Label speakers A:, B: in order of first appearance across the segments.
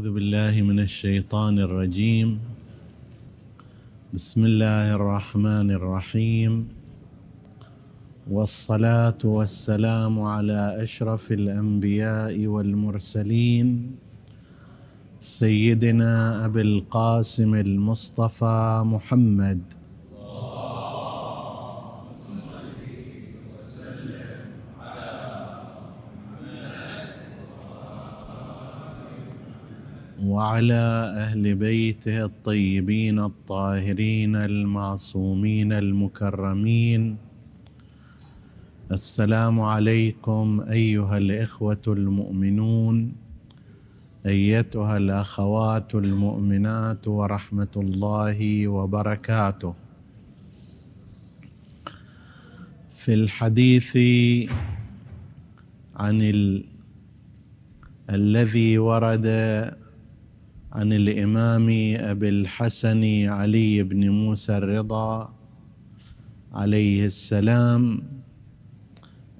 A: أعوذ بالله من الشيطان الرجيم بسم الله الرحمن الرحيم والصلاة والسلام على أشرف الأنبياء والمرسلين سيدنا أبي القاسم المصطفى محمد وعلى اهل بيته الطيبين الطاهرين المعصومين المكرمين السلام عليكم ايها الاخوه المؤمنون ايتها الاخوات المؤمنات ورحمه الله وبركاته في الحديث عن ال... الذي ورد عن الامام ابي الحسن علي بن موسى الرضا عليه السلام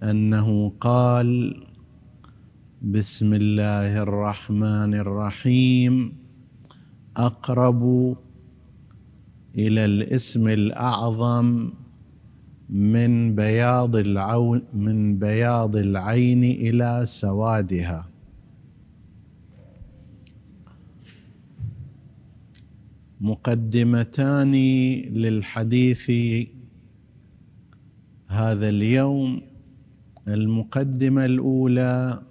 A: انه قال بسم الله الرحمن الرحيم اقرب الى الاسم الاعظم من بياض العون من بياض العين الى سوادها مقدمتان للحديث هذا اليوم المقدمه الاولى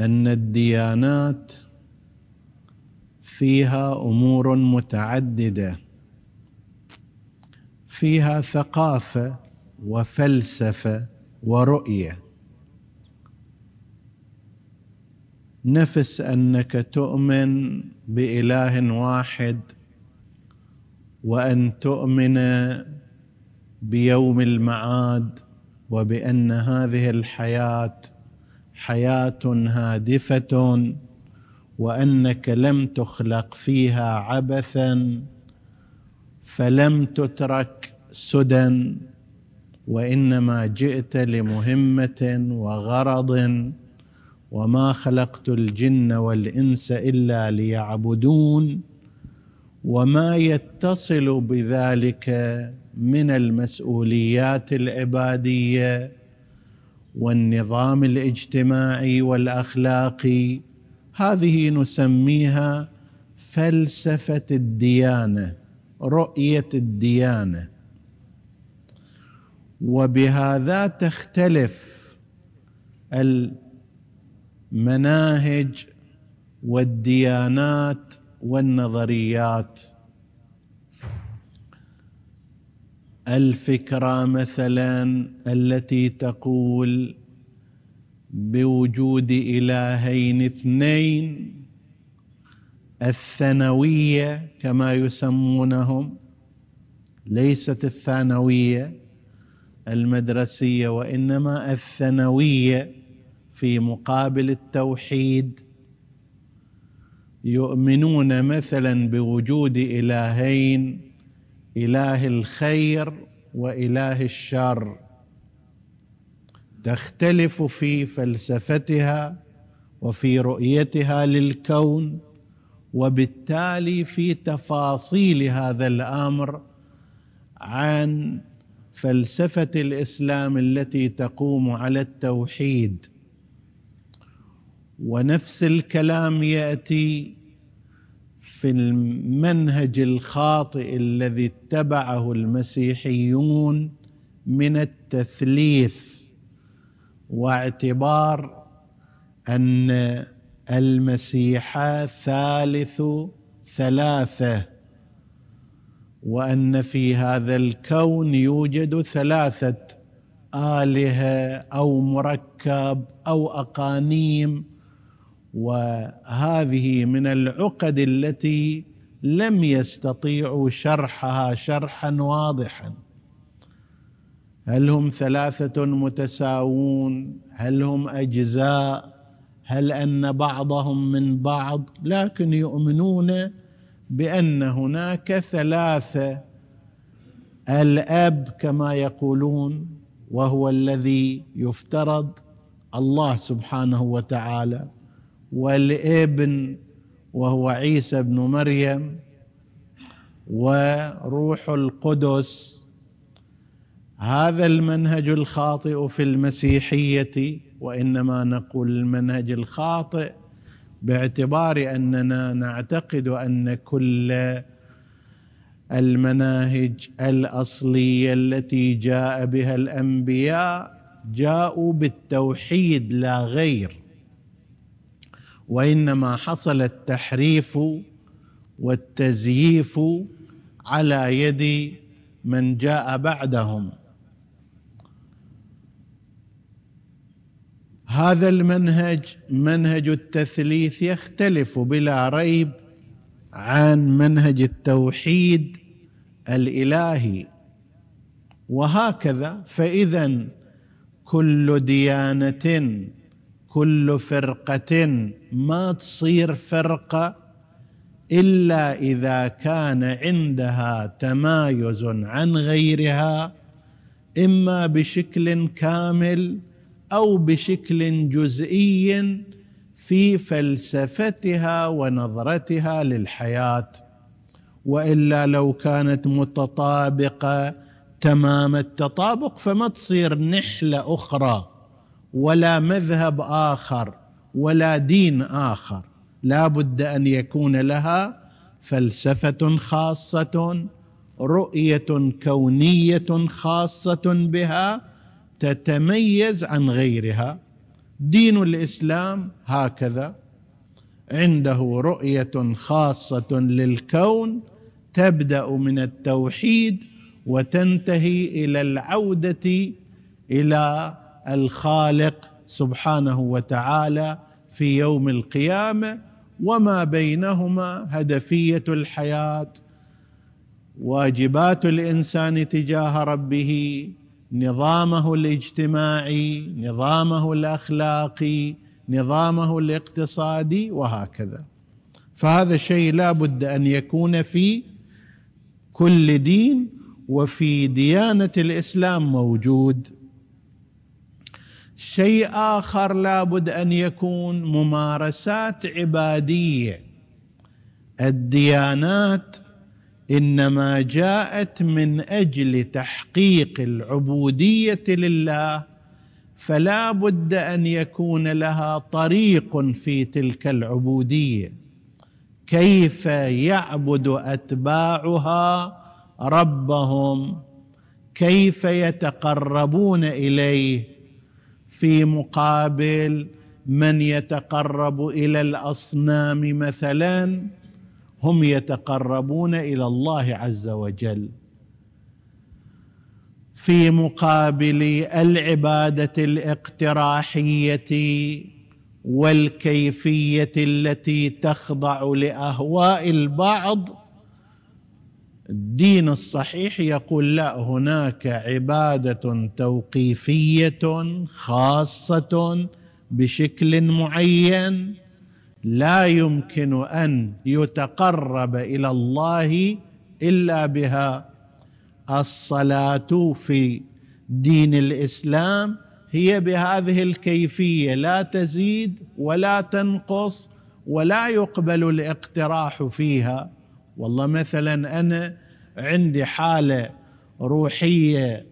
A: ان الديانات فيها امور متعدده فيها ثقافه وفلسفه ورؤيه نفس انك تؤمن باله واحد وان تؤمن بيوم المعاد وبان هذه الحياه حياه هادفه وانك لم تخلق فيها عبثا فلم تترك سدى وانما جئت لمهمه وغرض وما خلقت الجن والانس الا ليعبدون وما يتصل بذلك من المسؤوليات العباديه والنظام الاجتماعي والاخلاقي هذه نسميها فلسفه الديانه رؤيه الديانه وبهذا تختلف مناهج والديانات والنظريات الفكره مثلا التي تقول بوجود الهين اثنين الثانويه كما يسمونهم ليست الثانويه المدرسيه وانما الثانويه في مقابل التوحيد يؤمنون مثلا بوجود الهين اله الخير واله الشر تختلف في فلسفتها وفي رؤيتها للكون وبالتالي في تفاصيل هذا الامر عن فلسفه الاسلام التي تقوم على التوحيد ونفس الكلام ياتي في المنهج الخاطئ الذي اتبعه المسيحيون من التثليث واعتبار ان المسيح ثالث ثلاثه وان في هذا الكون يوجد ثلاثه الهه او مركب او اقانيم وهذه من العقد التي لم يستطيعوا شرحها شرحا واضحا هل هم ثلاثه متساوون هل هم اجزاء هل ان بعضهم من بعض لكن يؤمنون بان هناك ثلاثه الاب كما يقولون وهو الذي يفترض الله سبحانه وتعالى والابن وهو عيسى بن مريم وروح القدس هذا المنهج الخاطئ في المسيحيه وانما نقول المنهج الخاطئ باعتبار اننا نعتقد ان كل المناهج الاصليه التي جاء بها الانبياء جاءوا بالتوحيد لا غير وانما حصل التحريف والتزييف على يد من جاء بعدهم هذا المنهج منهج التثليث يختلف بلا ريب عن منهج التوحيد الالهي وهكذا فاذا كل ديانه كل فرقه ما تصير فرقه الا اذا كان عندها تمايز عن غيرها اما بشكل كامل او بشكل جزئي في فلسفتها ونظرتها للحياه والا لو كانت متطابقه تمام التطابق فما تصير نحله اخرى ولا مذهب اخر ولا دين اخر لا بد ان يكون لها فلسفه خاصه رؤيه كونيه خاصه بها تتميز عن غيرها دين الاسلام هكذا عنده رؤيه خاصه للكون تبدا من التوحيد وتنتهي الى العوده الى الخالق سبحانه وتعالى في يوم القيامه وما بينهما هدفيه الحياه واجبات الانسان تجاه ربه نظامه الاجتماعي نظامه الاخلاقي نظامه الاقتصادي وهكذا فهذا شيء لا بد ان يكون في كل دين وفي ديانه الاسلام موجود شيء اخر لابد ان يكون ممارسات عباديه الديانات انما جاءت من اجل تحقيق العبوديه لله فلا بد ان يكون لها طريق في تلك العبوديه كيف يعبد اتباعها ربهم كيف يتقربون اليه في مقابل من يتقرب الى الاصنام مثلا هم يتقربون الى الله عز وجل في مقابل العباده الاقتراحيه والكيفيه التي تخضع لاهواء البعض الدين الصحيح يقول لا هناك عباده توقيفيه خاصه بشكل معين لا يمكن ان يتقرب الى الله الا بها الصلاه في دين الاسلام هي بهذه الكيفيه لا تزيد ولا تنقص ولا يقبل الاقتراح فيها والله مثلا انا عندي حاله روحيه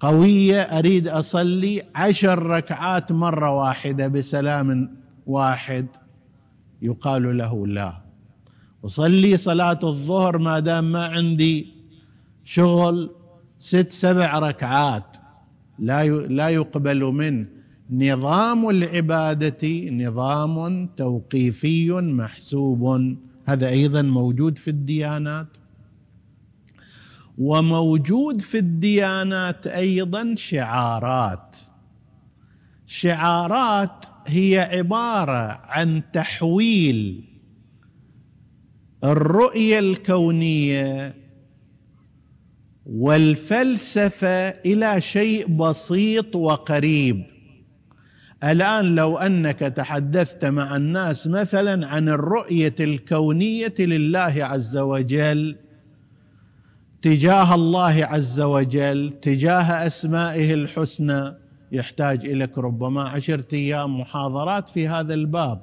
A: قويه اريد اصلي عشر ركعات مره واحده بسلام واحد يقال له لا اصلي صلاه الظهر ما دام ما عندي شغل ست سبع ركعات لا لا يقبل منه نظام العباده نظام توقيفي محسوب هذا ايضا موجود في الديانات وموجود في الديانات ايضا شعارات شعارات هي عباره عن تحويل الرؤيه الكونيه والفلسفه الى شيء بسيط وقريب الان لو انك تحدثت مع الناس مثلا عن الرؤيه الكونيه لله عز وجل تجاه الله عز وجل تجاه اسمائه الحسنى يحتاج اليك ربما عشره ايام محاضرات في هذا الباب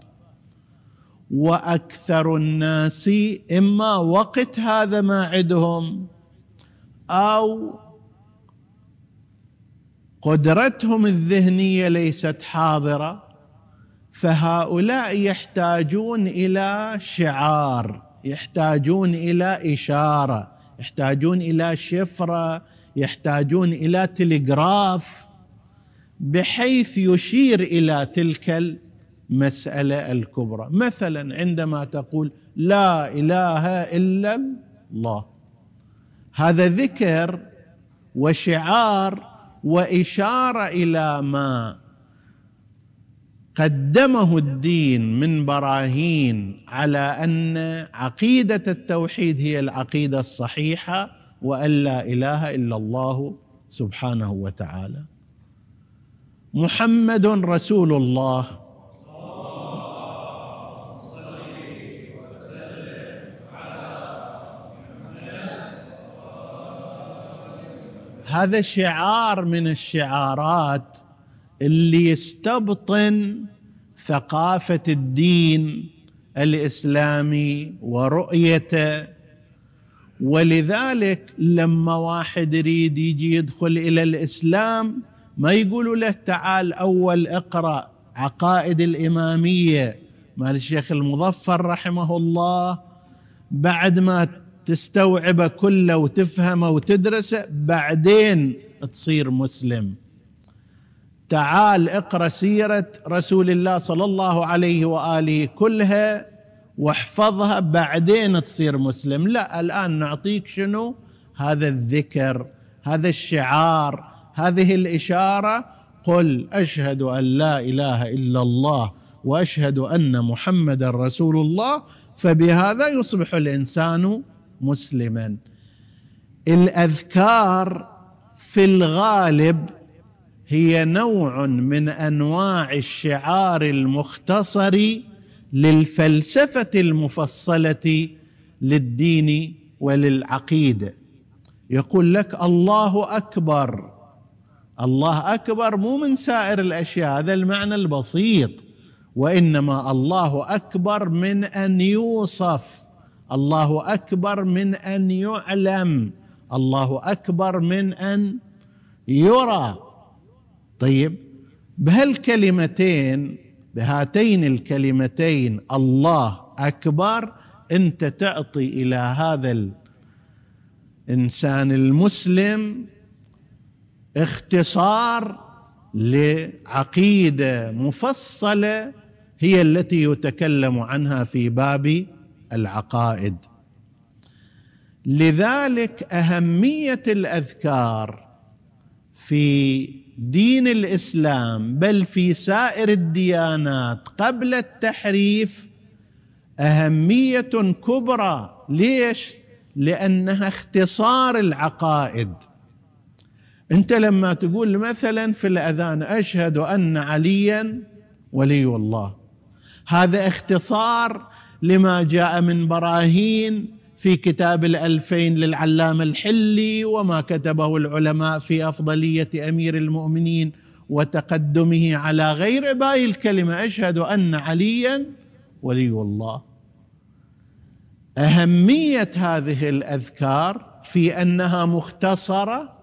A: واكثر الناس اما وقت هذا ما عندهم او قدرتهم الذهنيه ليست حاضره فهؤلاء يحتاجون الى شعار يحتاجون الى اشاره يحتاجون الى شفره يحتاجون الى تلغراف بحيث يشير الى تلك المساله الكبرى مثلا عندما تقول لا اله الا الله هذا ذكر وشعار واشاره الى ما قدمه الدين من براهين على ان عقيده التوحيد هي العقيده الصحيحه وان لا اله الا الله سبحانه وتعالى محمد رسول الله هذا شعار من الشعارات اللي يستبطن ثقافه الدين الاسلامي ورؤيته ولذلك لما واحد يريد يجي يدخل الى الاسلام ما يقولوا له تعال اول اقرا عقائد الاماميه مال الشيخ المظفر رحمه الله بعد ما تستوعبه كله وتفهمه وتدرسه بعدين تصير مسلم تعال اقرا سيره رسول الله صلى الله عليه واله كلها واحفظها بعدين تصير مسلم لا الان نعطيك شنو هذا الذكر هذا الشعار هذه الاشاره قل اشهد ان لا اله الا الله واشهد ان محمدا رسول الله فبهذا يصبح الانسان مسلما الاذكار في الغالب هي نوع من انواع الشعار المختصر للفلسفه المفصله للدين وللعقيده يقول لك الله اكبر الله اكبر مو من سائر الاشياء هذا المعنى البسيط وانما الله اكبر من ان يوصف الله اكبر من ان يعلم الله اكبر من ان يرى طيب بهالكلمتين بهاتين الكلمتين الله اكبر انت تعطي الى هذا الانسان المسلم اختصار لعقيده مفصله هي التي يتكلم عنها في باب العقائد لذلك اهميه الاذكار في دين الاسلام بل في سائر الديانات قبل التحريف اهميه كبرى ليش لانها اختصار العقائد انت لما تقول مثلا في الاذان اشهد ان عليا ولي الله هذا اختصار لما جاء من براهين في كتاب الألفين للعلامة الحلي وما كتبه العلماء في أفضلية أمير المؤمنين وتقدمه على غير باقي الكلمة أشهد أن عليا ولي الله أهمية هذه الأذكار في أنها مختصرة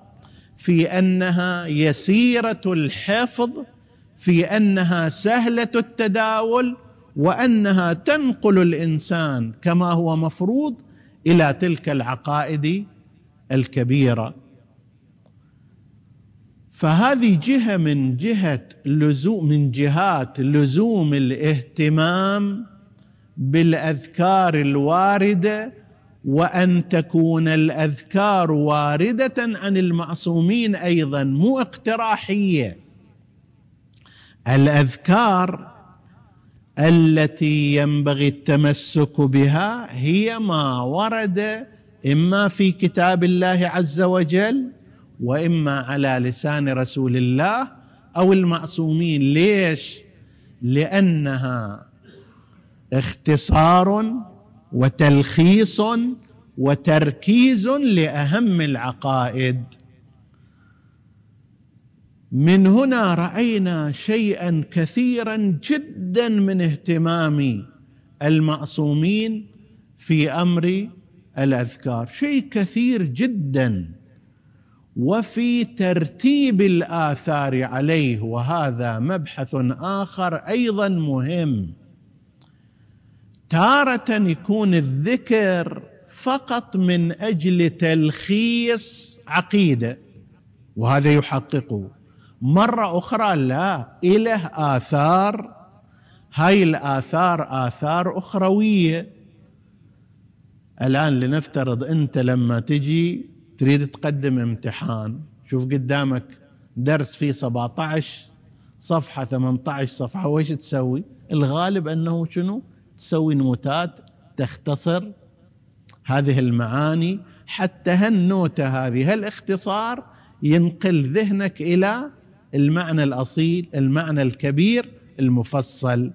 A: في أنها يسيرة الحفظ في أنها سهلة التداول وانها تنقل الانسان كما هو مفروض الى تلك العقائد الكبيره فهذه جهه من جهه لزوم من جهات لزوم الاهتمام بالاذكار الوارده وان تكون الاذكار وارده عن المعصومين ايضا مو اقتراحيه الاذكار التي ينبغي التمسك بها هي ما ورد اما في كتاب الله عز وجل واما على لسان رسول الله او المعصومين ليش لانها اختصار وتلخيص وتركيز لاهم العقائد من هنا راينا شيئا كثيرا جدا من اهتمام المعصومين في امر الاذكار شيء كثير جدا وفي ترتيب الاثار عليه وهذا مبحث اخر ايضا مهم تاره يكون الذكر فقط من اجل تلخيص عقيده وهذا يحققه مرة أخرى لا إله آثار هاي الآثار آثار أخروية الآن لنفترض أنت لما تجي تريد تقدم امتحان شوف قدامك درس فيه 17 صفحة 18 صفحة وإيش تسوي الغالب أنه شنو تسوي نوتات تختصر هذه المعاني حتى هالنوتة هذه هالاختصار ينقل ذهنك إلى المعنى الاصيل المعنى الكبير المفصل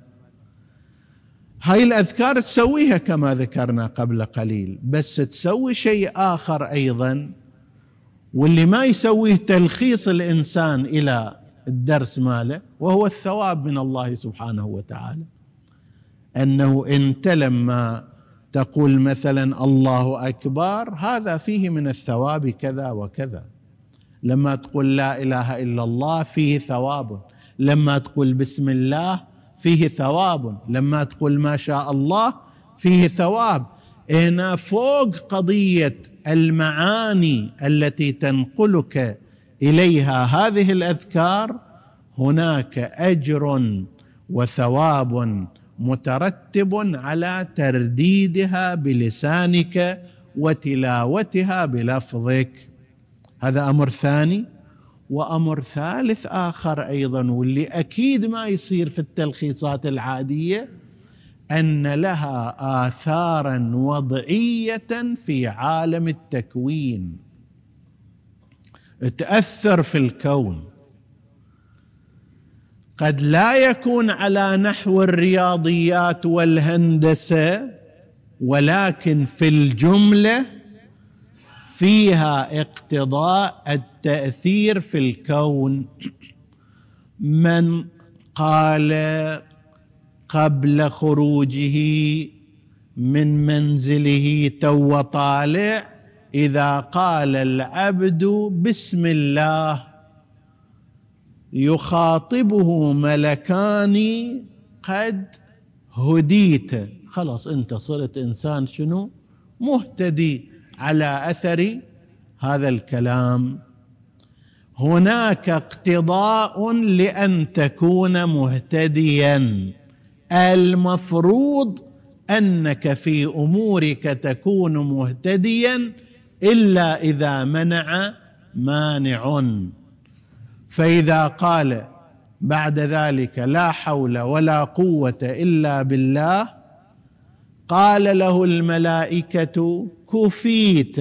A: هاي الاذكار تسويها كما ذكرنا قبل قليل بس تسوي شيء اخر ايضا واللي ما يسويه تلخيص الانسان الى الدرس ماله وهو الثواب من الله سبحانه وتعالى انه انت لما تقول مثلا الله اكبر هذا فيه من الثواب كذا وكذا لما تقول لا اله الا الله فيه ثواب لما تقول بسم الله فيه ثواب لما تقول ما شاء الله فيه ثواب هنا فوق قضيه المعاني التي تنقلك اليها هذه الاذكار هناك اجر وثواب مترتب على ترديدها بلسانك وتلاوتها بلفظك هذا امر ثاني وامر ثالث اخر ايضا واللي اكيد ما يصير في التلخيصات العاديه ان لها اثارا وضعيه في عالم التكوين تاثر في الكون قد لا يكون على نحو الرياضيات والهندسه ولكن في الجمله فيها اقتضاء التاثير في الكون من قال قبل خروجه من منزله تو طالع اذا قال العبد بسم الله يخاطبه ملكان قد هديت خلاص انت صرت انسان شنو مهتدي على اثر هذا الكلام هناك اقتضاء لان تكون مهتديا المفروض انك في امورك تكون مهتديا الا اذا منع مانع فاذا قال بعد ذلك لا حول ولا قوه الا بالله قال له الملائكه كفيت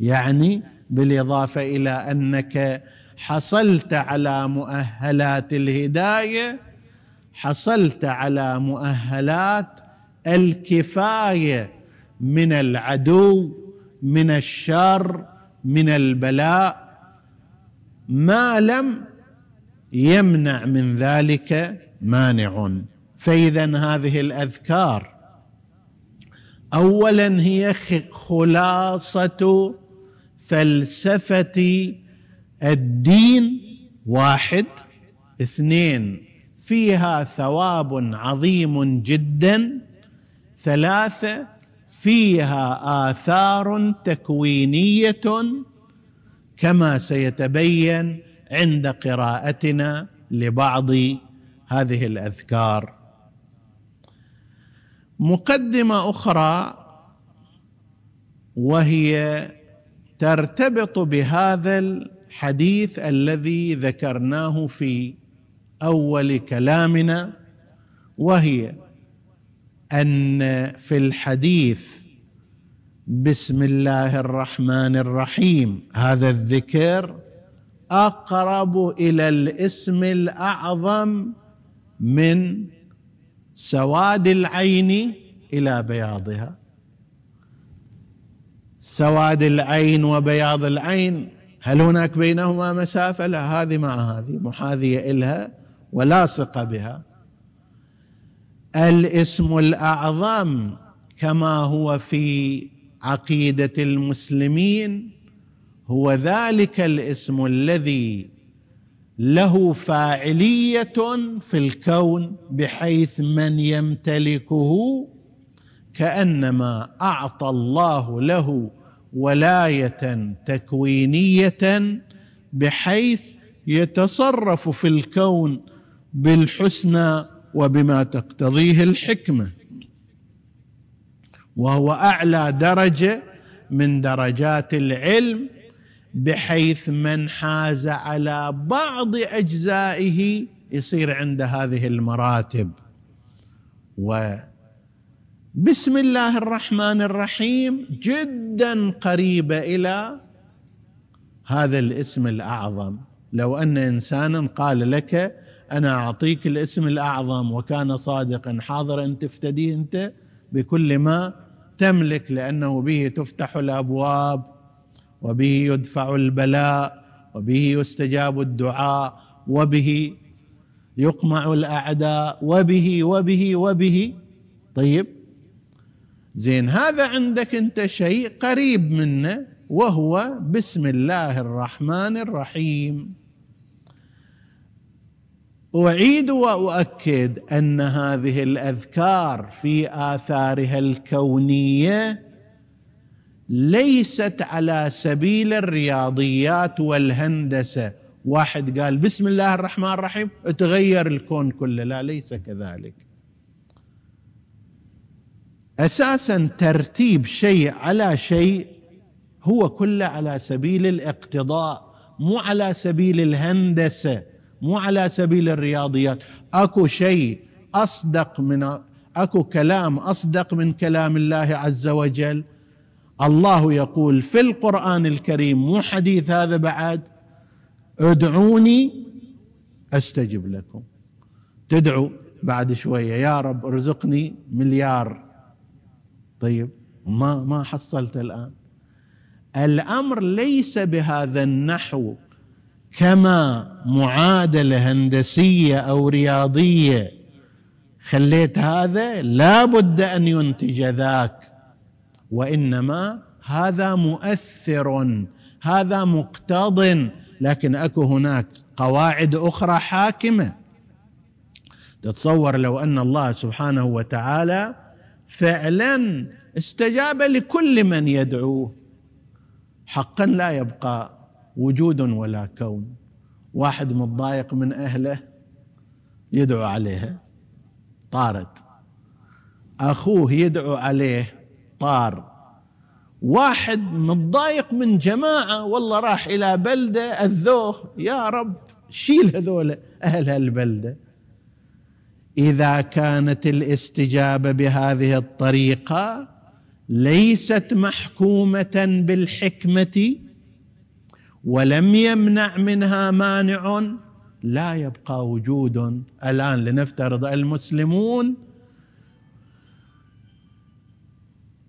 A: يعني بالاضافه الى انك حصلت على مؤهلات الهدايه حصلت على مؤهلات الكفايه من العدو من الشر من البلاء ما لم يمنع من ذلك مانع فاذا هذه الاذكار اولا هي خلاصه فلسفه الدين واحد اثنين فيها ثواب عظيم جدا ثلاثه فيها اثار تكوينيه كما سيتبين عند قراءتنا لبعض هذه الاذكار مقدمه اخرى وهي ترتبط بهذا الحديث الذي ذكرناه في اول كلامنا وهي ان في الحديث بسم الله الرحمن الرحيم هذا الذكر اقرب الى الاسم الاعظم من سواد العين الى بياضها سواد العين وبياض العين هل هناك بينهما مسافه لا هذه مع هذه محاذيه الها ولاصقه بها الاسم الاعظم كما هو في عقيده المسلمين هو ذلك الاسم الذي له فاعليه في الكون بحيث من يمتلكه كانما اعطى الله له ولايه تكوينيه بحيث يتصرف في الكون بالحسنى وبما تقتضيه الحكمه وهو اعلى درجه من درجات العلم بحيث من حاز على بعض اجزائه يصير عند هذه المراتب و بسم الله الرحمن الرحيم جدا قريبه الى هذا الاسم الاعظم لو ان انسانا قال لك انا اعطيك الاسم الاعظم وكان صادقا حاضرا تفتديه انت بكل ما تملك لانه به تفتح الابواب وبه يدفع البلاء وبه يستجاب الدعاء وبه يقمع الاعداء وبه وبه وبه طيب زين هذا عندك انت شيء قريب منه وهو بسم الله الرحمن الرحيم اعيد واؤكد ان هذه الاذكار في اثارها الكونيه ليست على سبيل الرياضيات والهندسه واحد قال بسم الله الرحمن الرحيم تغير الكون كله لا ليس كذلك اساسا ترتيب شيء على شيء هو كله على سبيل الاقتضاء مو على سبيل الهندسه مو على سبيل الرياضيات اكو شيء اصدق من اكو كلام اصدق من كلام الله عز وجل الله يقول في القرآن الكريم مو حديث هذا بعد ادعوني استجب لكم تدعو بعد شوية يا رب ارزقني مليار طيب ما ما حصلت الآن الأمر ليس بهذا النحو كما معادلة هندسية أو رياضية خليت هذا لا بد أن ينتج ذاك وانما هذا مؤثر هذا مقتض لكن اكو هناك قواعد اخرى حاكمه تتصور لو ان الله سبحانه وتعالى فعلا استجاب لكل من يدعوه حقا لا يبقى وجود ولا كون واحد متضايق من اهله يدعو عليها طارت اخوه يدعو عليه طار واحد متضايق من جماعة والله راح إلى بلدة أذوه يا رب شيل هذول أهل هالبلدة إذا كانت الاستجابة بهذه الطريقة ليست محكومة بالحكمة ولم يمنع منها مانع لا يبقى وجود الآن لنفترض المسلمون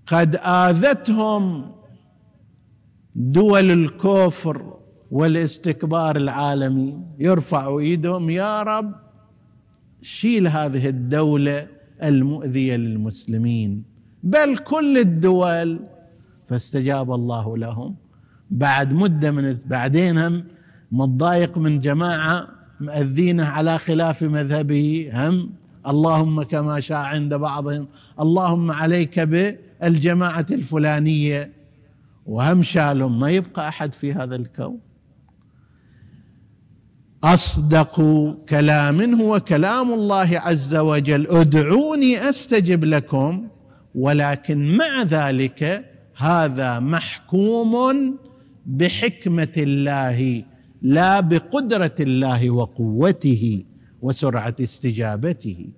A: قد آذتهم دول الكفر والاستكبار العالمي يرفعوا ايدهم يا رب شيل هذه الدوله المؤذيه للمسلمين بل كل الدول فاستجاب الله لهم بعد مده من بعدين هم متضايق من جماعه مأذينه على خلاف مذهبه هم اللهم كما شاء عند بعضهم اللهم عليك ب الجماعة الفلانية وهم شالهم ما يبقى أحد في هذا الكون أصدق كلام هو كلام الله عز وجل ادعوني أستجب لكم ولكن مع ذلك هذا محكوم بحكمة الله لا بقدرة الله وقوته وسرعة استجابته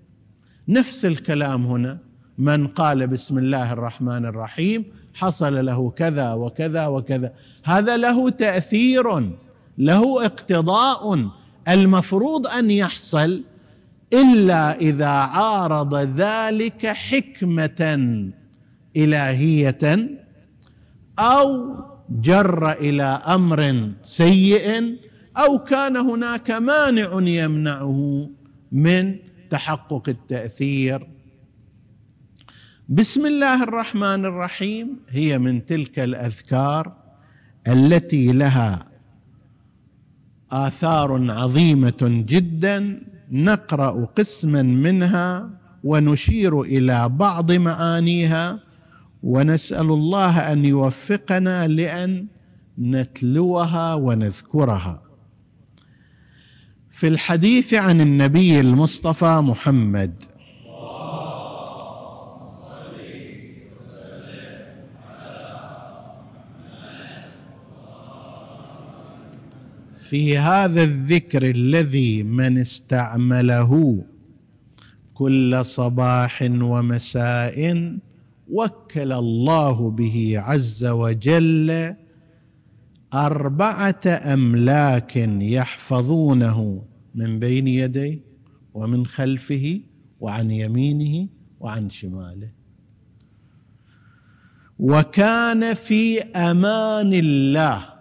A: نفس الكلام هنا من قال بسم الله الرحمن الرحيم حصل له كذا وكذا وكذا هذا له تاثير له اقتضاء المفروض ان يحصل الا اذا عارض ذلك حكمه الهيه او جر الى امر سيء او كان هناك مانع يمنعه من تحقق التاثير بسم الله الرحمن الرحيم هي من تلك الاذكار التي لها اثار عظيمه جدا نقرا قسما منها ونشير الى بعض معانيها ونسال الله ان يوفقنا لان نتلوها ونذكرها في الحديث عن النبي المصطفى محمد في هذا الذكر الذي من استعمله كل صباح ومساء وكل الله به عز وجل اربعه املاك يحفظونه من بين يديه ومن خلفه وعن يمينه وعن شماله وكان في امان الله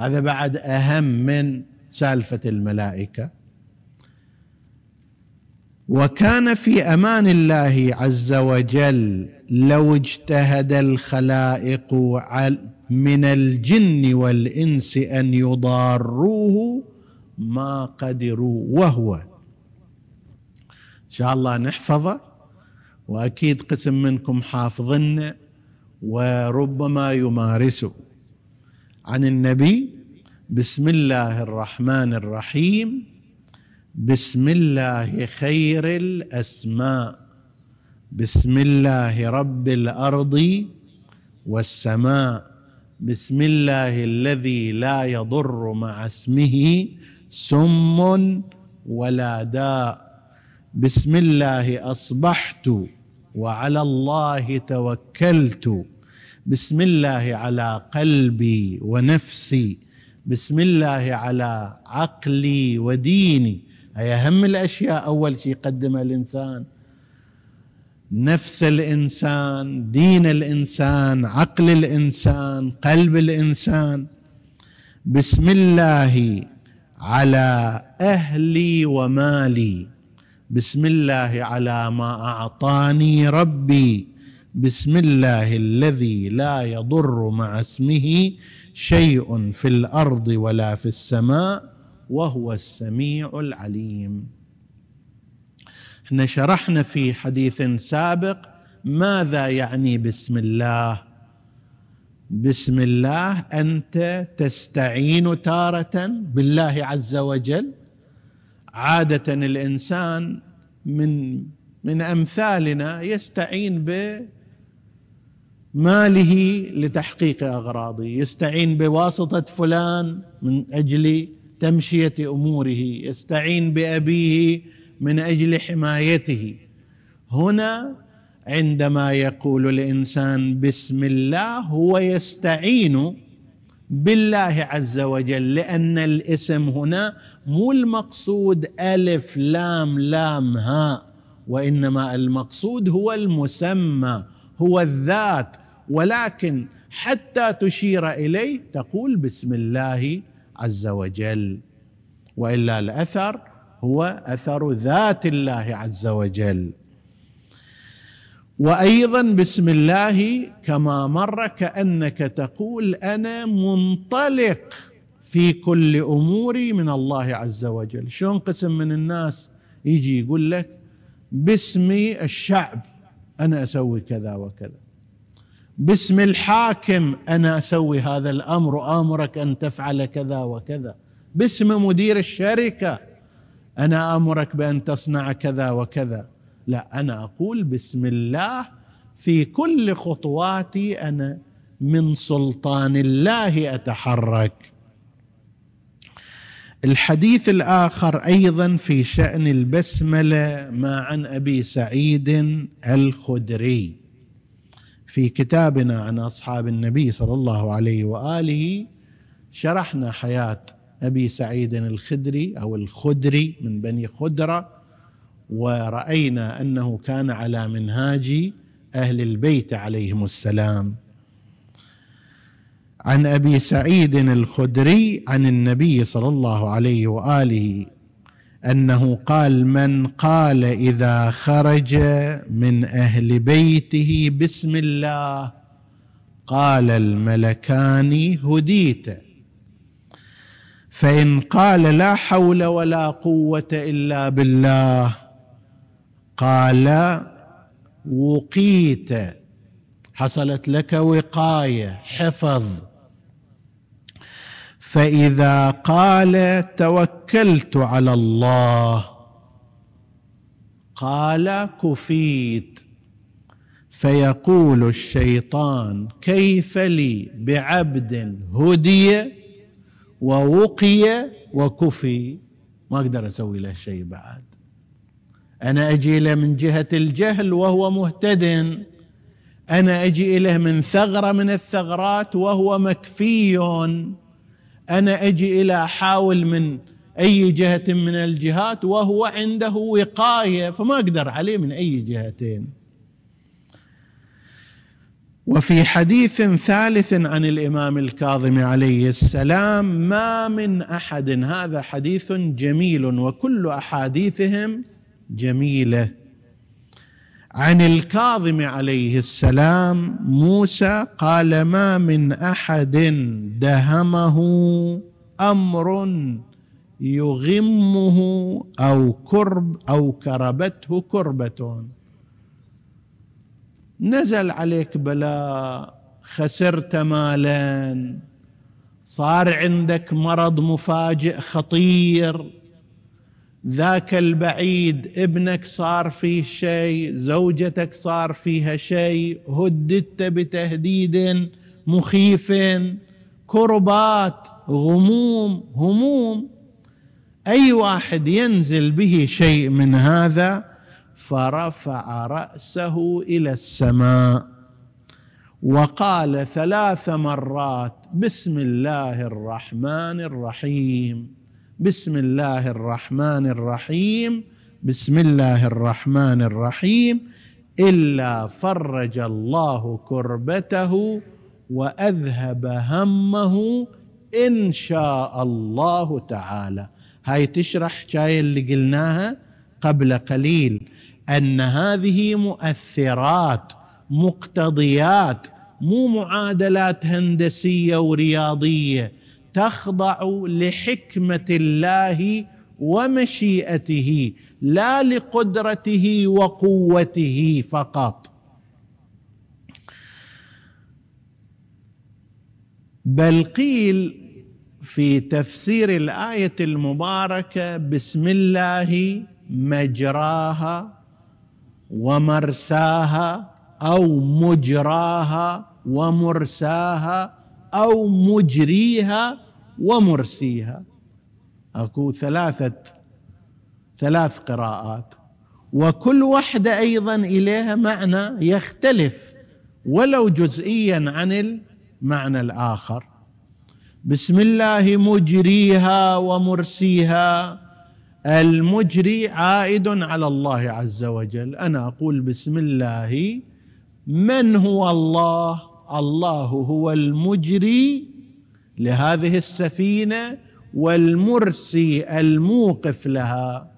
A: هذا بعد اهم من سالفه الملائكه وكان في امان الله عز وجل لو اجتهد الخلائق من الجن والانس ان يضاروه ما قدروا وهو ان شاء الله نحفظه واكيد قسم منكم حافظنا وربما يمارسه عن النبي بسم الله الرحمن الرحيم بسم الله خير الاسماء بسم الله رب الارض والسماء بسم الله الذي لا يضر مع اسمه سم ولا داء بسم الله اصبحت وعلى الله توكلت بسم الله على قلبي ونفسي بسم الله على عقلي وديني هي أهم الأشياء أول شيء يقدمها الإنسان نفس الإنسان دين الإنسان عقل الإنسان قلب الإنسان بسم الله على أهلي ومالي بسم الله على ما أعطاني ربي بسم الله الذي لا يضر مع اسمه شيء في الارض ولا في السماء وهو السميع العليم احنا شرحنا في حديث سابق ماذا يعني بسم الله بسم الله انت تستعين تاره بالله عز وجل عاده الانسان من من امثالنا يستعين ب ماله لتحقيق اغراضه يستعين بواسطه فلان من اجل تمشيه اموره يستعين بابيه من اجل حمايته هنا عندما يقول الانسان بسم الله هو يستعين بالله عز وجل لان الاسم هنا مو المقصود الف لام لام هاء وانما المقصود هو المسمى هو الذات ولكن حتى تشير اليه تقول بسم الله عز وجل والا الاثر هو اثر ذات الله عز وجل وايضا بسم الله كما مر كانك تقول انا منطلق في كل اموري من الله عز وجل شلون قسم من الناس يجي يقول لك باسم الشعب انا اسوي كذا وكذا باسم الحاكم انا اسوي هذا الامر وامرك ان تفعل كذا وكذا باسم مدير الشركه انا امرك بان تصنع كذا وكذا لا انا اقول بسم الله في كل خطواتي انا من سلطان الله اتحرك الحديث الاخر ايضا في شان البسمله ما عن ابي سعيد الخدري في كتابنا عن اصحاب النبي صلى الله عليه واله شرحنا حياه ابي سعيد الخدري او الخدري من بني خدره وراينا انه كان على منهاج اهل البيت عليهم السلام عن ابي سعيد الخدري عن النبي صلى الله عليه واله انه قال من قال اذا خرج من اهل بيته بسم الله قال الملكان هديت فان قال لا حول ولا قوه الا بالله قال وقيت حصلت لك وقايه حفظ فاذا قال توكلت على الله قال كفيت فيقول الشيطان كيف لي بعبد هدي ووقي وكفي ما اقدر اسوي له شيء بعد انا اجي له من جهه الجهل وهو مهتد انا اجي اليه من ثغره من الثغرات وهو مكفي انا اجي الى احاول من اي جهه من الجهات وهو عنده وقايه فما اقدر عليه من اي جهتين وفي حديث ثالث عن الامام الكاظم عليه السلام ما من احد هذا حديث جميل وكل احاديثهم جميله عن الكاظم عليه السلام موسى قال ما من احد دهمه امر يغمه او كرب او كربته كربه نزل عليك بلاء خسرت مالا صار عندك مرض مفاجئ خطير ذاك البعيد ابنك صار فيه شيء زوجتك صار فيها شيء هددت بتهديد مخيف كربات غموم هموم اي واحد ينزل به شيء من هذا فرفع راسه الى السماء وقال ثلاث مرات بسم الله الرحمن الرحيم بسم الله الرحمن الرحيم بسم الله الرحمن الرحيم الا فرج الله كربته واذهب همه ان شاء الله تعالى هاي تشرح جاي اللي قلناها قبل قليل ان هذه مؤثرات مقتضيات مو معادلات هندسيه ورياضيه تخضع لحكمه الله ومشيئته لا لقدرته وقوته فقط بل قيل في تفسير الايه المباركه بسم الله مجراها ومرساها او مجراها ومرساها أو مجريها ومرسيها أكو ثلاثة ثلاث قراءات وكل واحدة أيضا إليها معنى يختلف ولو جزئيا عن المعنى الآخر بسم الله مجريها ومرسيها المجري عائد على الله عز وجل أنا أقول بسم الله من هو الله الله هو المجري لهذه السفينه والمرسي الموقف لها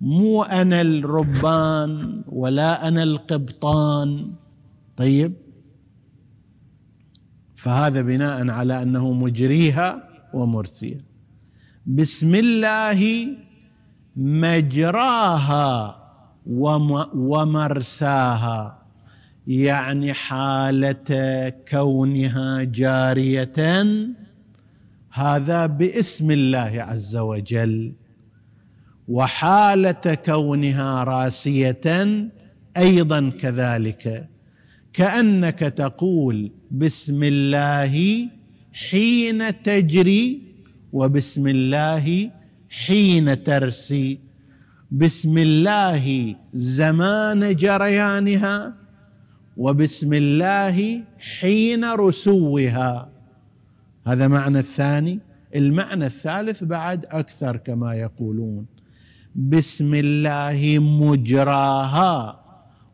A: مو انا الربان ولا انا القبطان طيب فهذا بناء على انه مجريها ومرسيها بسم الله مجراها ومرساها يعني حاله كونها جاريه هذا باسم الله عز وجل وحاله كونها راسيه ايضا كذلك كانك تقول بسم الله حين تجري وبسم الله حين ترسي بسم الله زمان جريانها وبسم الله حين رسوها هذا معنى الثاني المعنى الثالث بعد اكثر كما يقولون بسم الله مجراها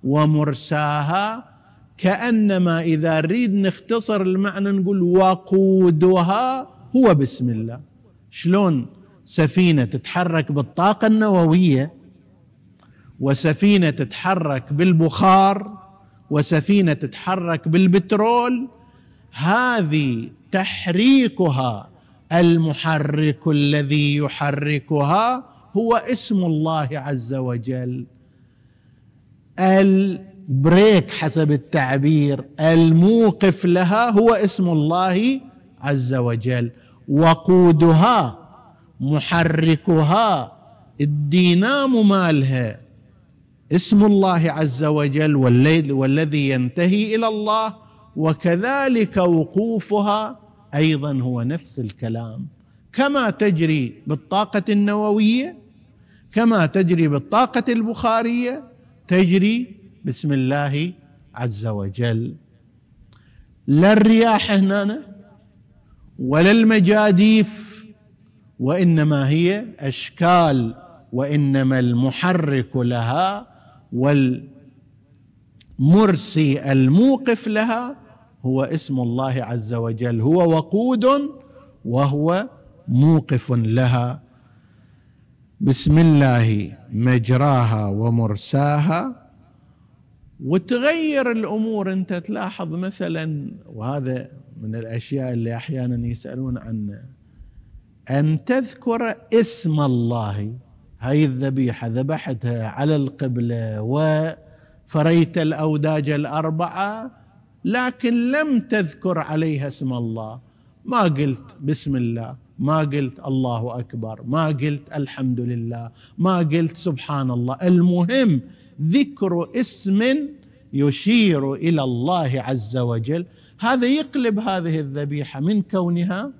A: ومرساها كانما اذا نريد نختصر المعنى نقول وقودها هو بسم الله شلون سفينه تتحرك بالطاقه النوويه وسفينه تتحرك بالبخار وسفينه تتحرك بالبترول هذه تحريكها المحرك الذي يحركها هو اسم الله عز وجل البريك حسب التعبير الموقف لها هو اسم الله عز وجل وقودها محركها الدينام مالها اسم الله عز وجل والليل والذي ينتهي الى الله وكذلك وقوفها ايضا هو نفس الكلام كما تجري بالطاقه النوويه كما تجري بالطاقه البخاريه تجري بسم الله عز وجل لا الرياح هنا ولا المجاديف وانما هي اشكال وانما المحرك لها والمرسي الموقف لها هو اسم الله عز وجل هو وقود وهو موقف لها بسم الله مجراها ومرساها وتغير الامور انت تلاحظ مثلا وهذا من الاشياء اللي احيانا يسالون عنه ان تذكر اسم الله هاي الذبيحة ذبحتها على القبلة وفريت الأوداج الأربعة لكن لم تذكر عليها اسم الله ما قلت بسم الله ما قلت الله أكبر ما قلت الحمد لله ما قلت سبحان الله المهم ذكر اسم يشير إلى الله عز وجل هذا يقلب هذه الذبيحة من كونها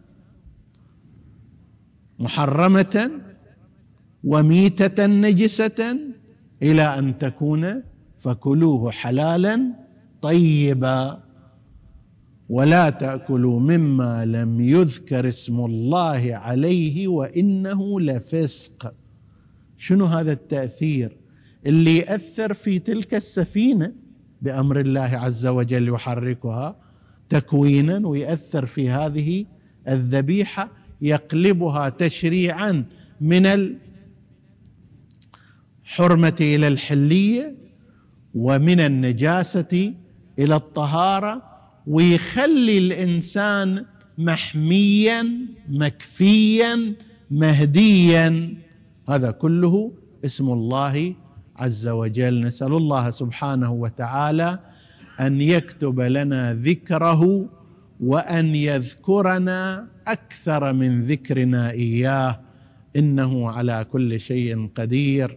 A: محرمة وميتة نجسة إلى أن تكون فكلوه حلالا طيبا ولا تأكلوا مما لم يذكر اسم الله عليه وإنه لفسق شنو هذا التأثير اللي يأثر في تلك السفينة بأمر الله عز وجل يحركها تكوينا ويأثر في هذه الذبيحة يقلبها تشريعا من حرمة إلى الحلية ومن النجاسة إلى الطهارة ويخلي الإنسان محميا مكفيا مهديا هذا كله اسم الله عز وجل نسال الله سبحانه وتعالى ان يكتب لنا ذكره وان يذكرنا اكثر من ذكرنا اياه انه على كل شيء قدير